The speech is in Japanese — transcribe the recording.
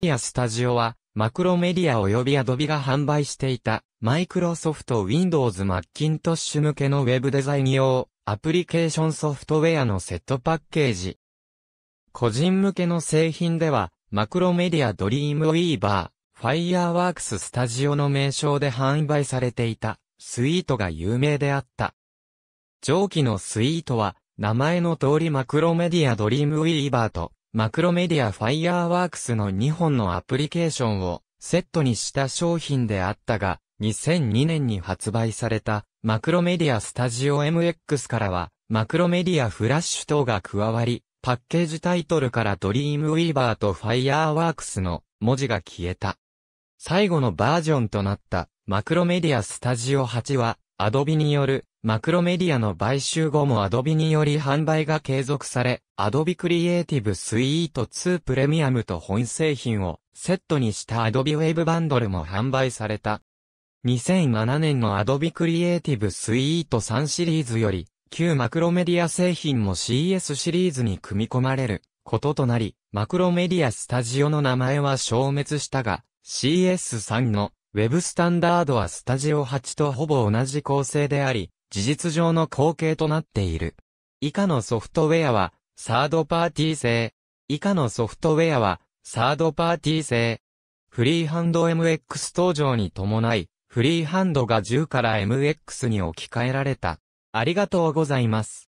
メディアスタジオは、マクロメディア及びアドビが販売していた、マイクロソフト Windows マッキントッシュ向けのウェブデザイン用、アプリケーションソフトウェアのセットパッケージ。個人向けの製品では、マクロメディアドリームウィーバー、ファイヤーワークススタジオの名称で販売されていた、スイートが有名であった。上記のスイートは、名前の通りマクロメディアドリームウィーバーと、マクロメディアファイアーワークスの2本のアプリケーションをセットにした商品であったが、2002年に発売されたマクロメディアスタジオ MX からは、マクロメディアフラッシュ等が加わり、パッケージタイトルからドリームウィーバーとファイヤーワークスの文字が消えた。最後のバージョンとなったマクロメディアスタジオ8は、アドビによるマクロメディアの買収後も Adobe により販売が継続され、Adobe Creative Suite 2 Premium と本製品をセットにした Adobe Web バンドルも販売された。2007年の Adobe Creative Suite 3シリーズより、旧マクロメディア製品も CS シリーズに組み込まれることとなり、マクロメディアスタジオの名前は消滅したが、CS3 の Web スタンダードはスタジオ8とほぼ同じ構成であり、事実上の後継となっている。以下のソフトウェアは、サードパーティー製。以下のソフトウェアは、サードパーティー製。フリーハンド MX 登場に伴い、フリーハンドが10から MX に置き換えられた。ありがとうございます。